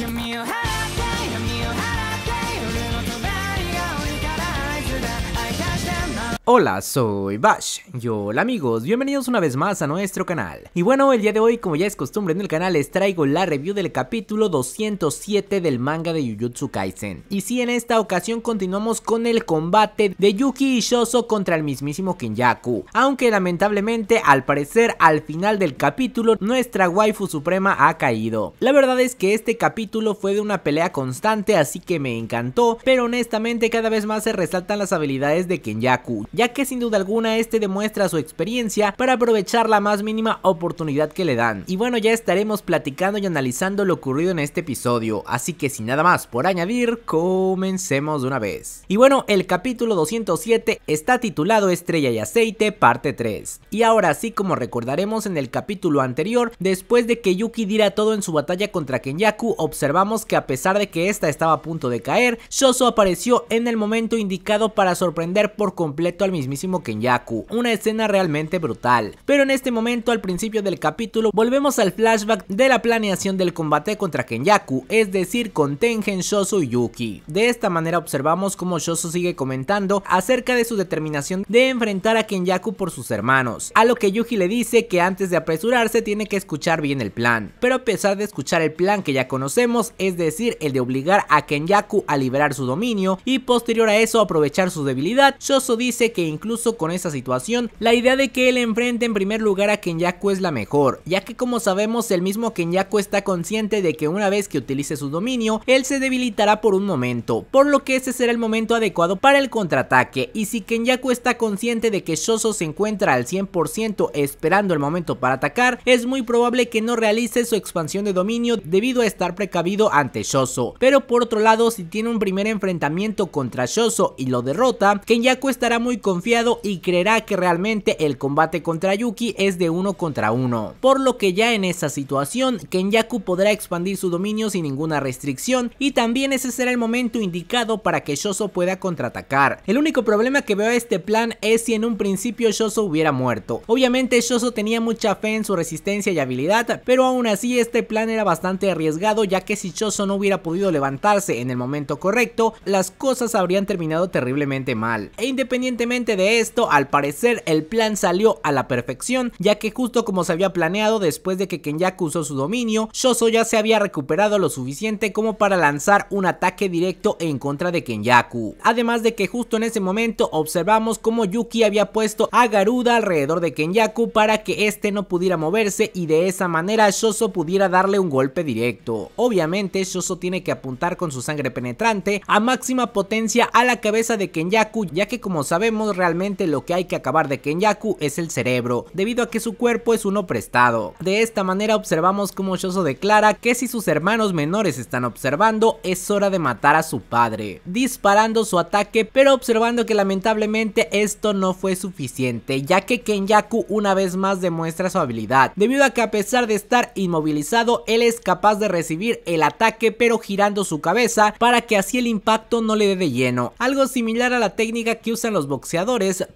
give me a hand. Hola, soy Bash. y hola amigos, bienvenidos una vez más a nuestro canal. Y bueno, el día de hoy, como ya es costumbre en el canal, les traigo la review del capítulo 207 del manga de Jujutsu Kaisen. Y sí, en esta ocasión continuamos con el combate de Yuki y Shoso contra el mismísimo Kenyaku. Aunque lamentablemente, al parecer, al final del capítulo, nuestra waifu suprema ha caído. La verdad es que este capítulo fue de una pelea constante, así que me encantó, pero honestamente cada vez más se resaltan las habilidades de Kenyaku ya que sin duda alguna este demuestra su experiencia para aprovechar la más mínima oportunidad que le dan. Y bueno, ya estaremos platicando y analizando lo ocurrido en este episodio, así que sin nada más por añadir, comencemos de una vez. Y bueno, el capítulo 207 está titulado Estrella y Aceite, parte 3. Y ahora sí, como recordaremos en el capítulo anterior, después de que Yuki diera todo en su batalla contra Kenyaku, observamos que a pesar de que esta estaba a punto de caer, Shoso apareció en el momento indicado para sorprender por completo al mismísimo Kenyaku, una escena realmente brutal. Pero en este momento, al principio del capítulo, volvemos al flashback de la planeación del combate contra Kenyaku, es decir, con Tengen, Shosu y Yuki. De esta manera observamos cómo Shosu sigue comentando acerca de su determinación de enfrentar a Kenyaku por sus hermanos, a lo que Yuki le dice que antes de apresurarse tiene que escuchar bien el plan. Pero a pesar de escuchar el plan que ya conocemos, es decir, el de obligar a Kenyaku a liberar su dominio y posterior a eso aprovechar su debilidad, Shoso dice que incluso con esa situación, la idea de que él enfrente en primer lugar a Kenyaku es la mejor, ya que como sabemos el mismo Kenyaku está consciente de que una vez que utilice su dominio, él se debilitará por un momento, por lo que ese será el momento adecuado para el contraataque, y si Kenyaku está consciente de que Shoso se encuentra al 100% esperando el momento para atacar, es muy probable que no realice su expansión de dominio debido a estar precavido ante Shoso, pero por otro lado si tiene un primer enfrentamiento contra Shoso y lo derrota, Kenyaku estará muy confiado y creerá que realmente el combate contra Yuki es de uno contra uno. Por lo que ya en esa situación, Kenyaku podrá expandir su dominio sin ninguna restricción y también ese será el momento indicado para que Shoso pueda contraatacar. El único problema que veo a este plan es si en un principio Shoso hubiera muerto. Obviamente Shoso tenía mucha fe en su resistencia y habilidad, pero aún así este plan era bastante arriesgado ya que si Shoso no hubiera podido levantarse en el momento correcto, las cosas habrían terminado terriblemente mal. E independientemente de esto, al parecer el plan salió a la perfección, ya que justo como se había planeado después de que Kenyaku usó su dominio, Shoso ya se había recuperado lo suficiente como para lanzar un ataque directo en contra de Kenyaku. Además de que justo en ese momento observamos como Yuki había puesto a Garuda alrededor de Kenyaku para que este no pudiera moverse y de esa manera Shoso pudiera darle un golpe directo. Obviamente Shoso tiene que apuntar con su sangre penetrante a máxima potencia a la cabeza de Kenyaku ya que como sabemos realmente lo que hay que acabar de Kenyaku es el cerebro, debido a que su cuerpo es uno prestado. De esta manera observamos como Shoso declara que si sus hermanos menores están observando, es hora de matar a su padre, disparando su ataque, pero observando que lamentablemente esto no fue suficiente, ya que Kenyaku una vez más demuestra su habilidad, debido a que a pesar de estar inmovilizado, él es capaz de recibir el ataque pero girando su cabeza para que así el impacto no le dé de lleno, algo similar a la técnica que usan los boxeadores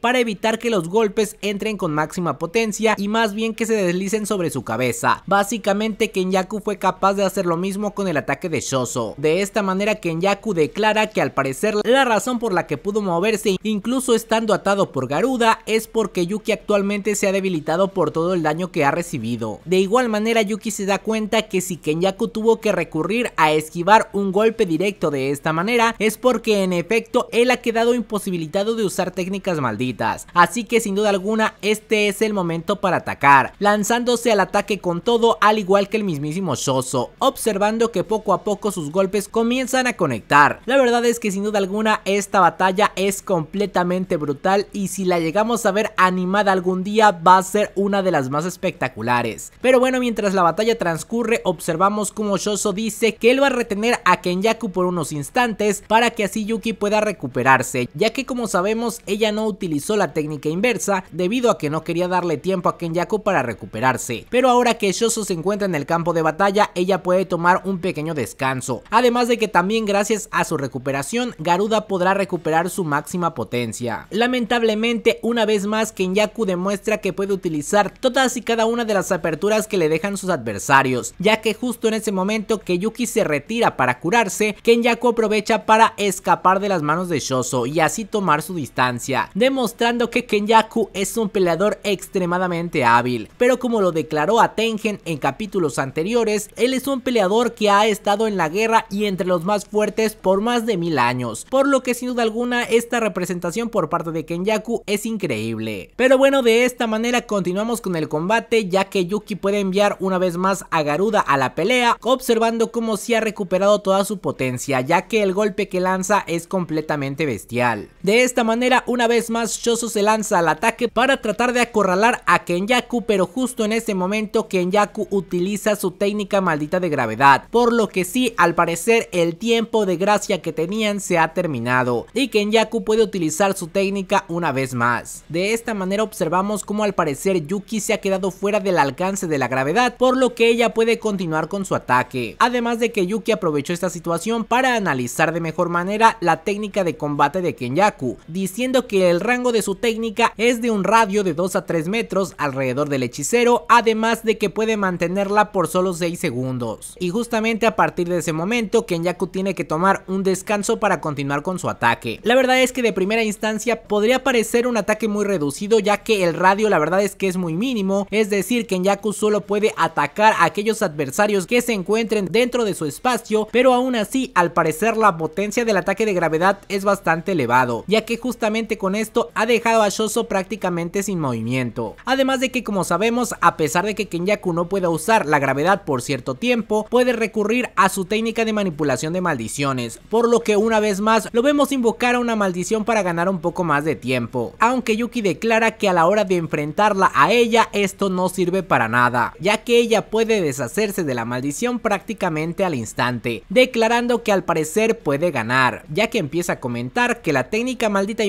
para evitar que los golpes entren con máxima potencia y más bien que se deslicen sobre su cabeza. Básicamente Kenyaku fue capaz de hacer lo mismo con el ataque de Shoso. De esta manera Kenyaku declara que al parecer la razón por la que pudo moverse incluso estando atado por Garuda es porque Yuki actualmente se ha debilitado por todo el daño que ha recibido. De igual manera Yuki se da cuenta que si Kenyaku tuvo que recurrir a esquivar un golpe directo de esta manera es porque en efecto él ha quedado imposibilitado de usar técnicas malditas, así que sin duda alguna este es el momento para atacar, lanzándose al ataque con todo al igual que el mismísimo Shoso, observando que poco a poco sus golpes comienzan a conectar. La verdad es que sin duda alguna esta batalla es completamente brutal y si la llegamos a ver animada algún día va a ser una de las más espectaculares. Pero bueno, mientras la batalla transcurre observamos como Shoso dice que él va a retener a Kenyaku por unos instantes para que así Yuki pueda recuperarse, ya que como sabemos ella no utilizó la técnica inversa debido a que no quería darle tiempo a Kenyaku para recuperarse. Pero ahora que Shoso se encuentra en el campo de batalla, ella puede tomar un pequeño descanso. Además de que también gracias a su recuperación, Garuda podrá recuperar su máxima potencia. Lamentablemente, una vez más, Kenyaku demuestra que puede utilizar todas y cada una de las aperturas que le dejan sus adversarios, ya que justo en ese momento que Yuki se retira para curarse, Kenyaku aprovecha para escapar de las manos de Shoso y así tomar su distancia demostrando que Kenyaku es un peleador extremadamente hábil, pero como lo declaró a Tengen en capítulos anteriores, él es un peleador que ha estado en la guerra y entre los más fuertes por más de mil años, por lo que sin duda alguna esta representación por parte de Kenyaku es increíble. Pero bueno, de esta manera continuamos con el combate ya que Yuki puede enviar una vez más a Garuda a la pelea, observando cómo si ha recuperado toda su potencia, ya que el golpe que lanza es completamente bestial. De esta manera una vez más Shoso se lanza al ataque para tratar de acorralar a Kenyaku, pero justo en ese momento Kenyaku utiliza su técnica maldita de gravedad, por lo que sí, al parecer el tiempo de gracia que tenían se ha terminado, y Kenyaku puede utilizar su técnica una vez más. De esta manera observamos cómo al parecer Yuki se ha quedado fuera del alcance de la gravedad, por lo que ella puede continuar con su ataque, además de que Yuki aprovechó esta situación para analizar de mejor manera la técnica de combate de Kenyaku, diciendo que el rango de su técnica es de un radio de 2 a 3 metros alrededor del hechicero, además de que puede mantenerla por solo 6 segundos. Y justamente a partir de ese momento, Kenyaku tiene que tomar un descanso para continuar con su ataque. La verdad es que de primera instancia podría parecer un ataque muy reducido ya que el radio la verdad es que es muy mínimo, es decir, Kenyaku solo puede atacar a aquellos adversarios que se encuentren dentro de su espacio, pero aún así al parecer la potencia del ataque de gravedad es bastante elevado, ya que justamente con esto ha dejado a Shoso prácticamente sin movimiento. Además de que como sabemos, a pesar de que Kenyaku no pueda usar la gravedad por cierto tiempo, puede recurrir a su técnica de manipulación de maldiciones, por lo que una vez más lo vemos invocar a una maldición para ganar un poco más de tiempo, aunque Yuki declara que a la hora de enfrentarla a ella esto no sirve para nada, ya que ella puede deshacerse de la maldición prácticamente al instante, declarando que al parecer puede ganar, ya que empieza a comentar que la técnica maldita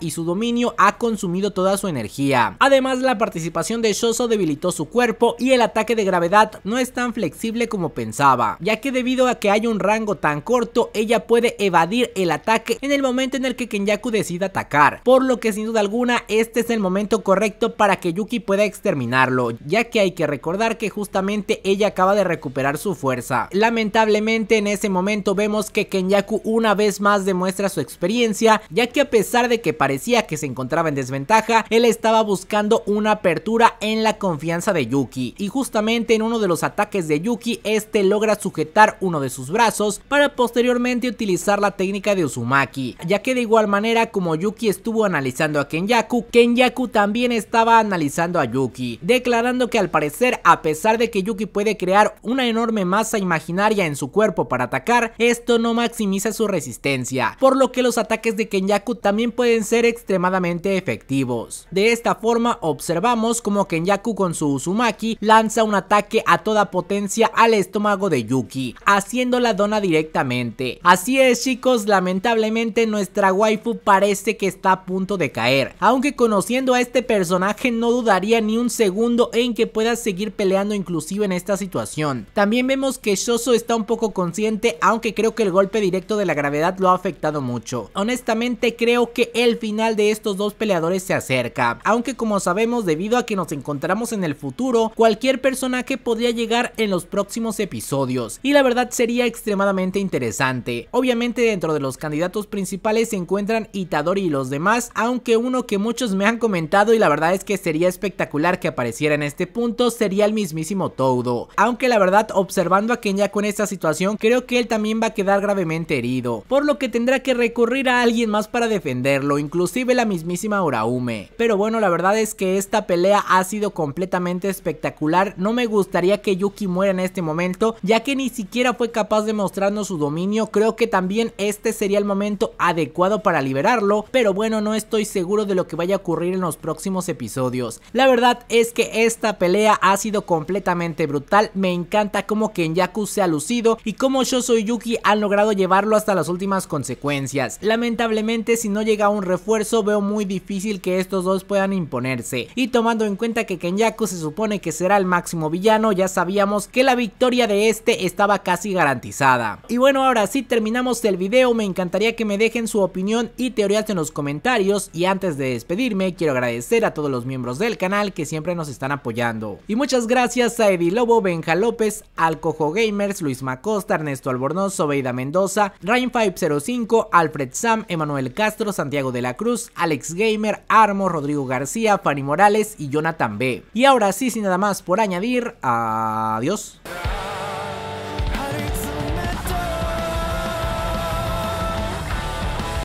y su dominio ha consumido toda su energía. Además, la participación de Shoso debilitó su cuerpo y el ataque de gravedad no es tan flexible como pensaba, ya que debido a que hay un rango tan corto, ella puede evadir el ataque en el momento en el que Kenyaku decida atacar, por lo que sin duda alguna este es el momento correcto para que Yuki pueda exterminarlo, ya que hay que recordar que justamente ella acaba de recuperar su fuerza. Lamentablemente en ese momento vemos que Kenyaku una vez más demuestra su experiencia, ya que a pesar de que parecía que se encontraba en desventaja, él estaba buscando una apertura en la confianza de Yuki y justamente en uno de los ataques de Yuki este logra sujetar uno de sus brazos para posteriormente utilizar la técnica de Uzumaki, ya que de igual manera como Yuki estuvo analizando a Kenyaku, Kenyaku también estaba analizando a Yuki, declarando que al parecer a pesar de que Yuki puede crear una enorme masa imaginaria en su cuerpo para atacar, esto no maximiza su resistencia, por lo que los ataques de Kenyaku también pueden ser extremadamente efectivos. De esta forma observamos como Kenyaku con su Uzumaki lanza un ataque a toda potencia al estómago de Yuki, Haciendo la dona directamente. Así es chicos, lamentablemente nuestra waifu parece que está a punto de caer, aunque conociendo a este personaje no dudaría ni un segundo en que pueda seguir peleando inclusive en esta situación. También vemos que Shoso está un poco consciente, aunque creo que el golpe directo de la gravedad lo ha afectado mucho. Honestamente creo que el final de estos dos peleadores se acerca, aunque como sabemos debido a que nos encontramos en el futuro, cualquier personaje podría llegar en los próximos episodios, y la verdad sería extremadamente interesante. Obviamente dentro de los candidatos principales se encuentran Itadori y los demás, aunque uno que muchos me han comentado y la verdad es que sería espectacular que apareciera en este punto sería el mismísimo todo aunque la verdad observando a Kenya con esta situación creo que él también va a quedar gravemente herido, por lo que tendrá que recurrir a alguien más para defenderlo inclusive la mismísima Uraume. Pero bueno, la verdad es que esta pelea ha sido completamente espectacular, no me gustaría que Yuki muera en este momento, ya que ni siquiera fue capaz de mostrarnos su dominio, creo que también este sería el momento adecuado para liberarlo, pero bueno, no estoy seguro de lo que vaya a ocurrir en los próximos episodios. La verdad es que esta pelea ha sido completamente brutal, me encanta cómo Kenyaku se ha lucido y cómo yo y Yuki han logrado llevarlo hasta las últimas consecuencias. Lamentablemente si no llega un refuerzo, veo muy difícil que estos dos puedan imponerse. Y tomando en cuenta que Kenyaku se supone que será el máximo villano, ya sabíamos que la victoria de este estaba casi garantizada. Y bueno, ahora sí terminamos el video, me encantaría que me dejen su opinión y teorías en los comentarios y antes de despedirme quiero agradecer a todos los miembros del canal que siempre nos están apoyando. Y muchas gracias a Eddie Lobo, Benja López, Alcojo Gamers, Luis Macosta, Ernesto Albornoz, Oveida Mendoza, Rain505, Alfred Sam, Emanuel Castro, Santiago de la Cruz, Alex Gamer, Armo, Rodrigo García, Fanny Morales y Jonathan B. Y ahora sí, sin nada más por añadir, adiós.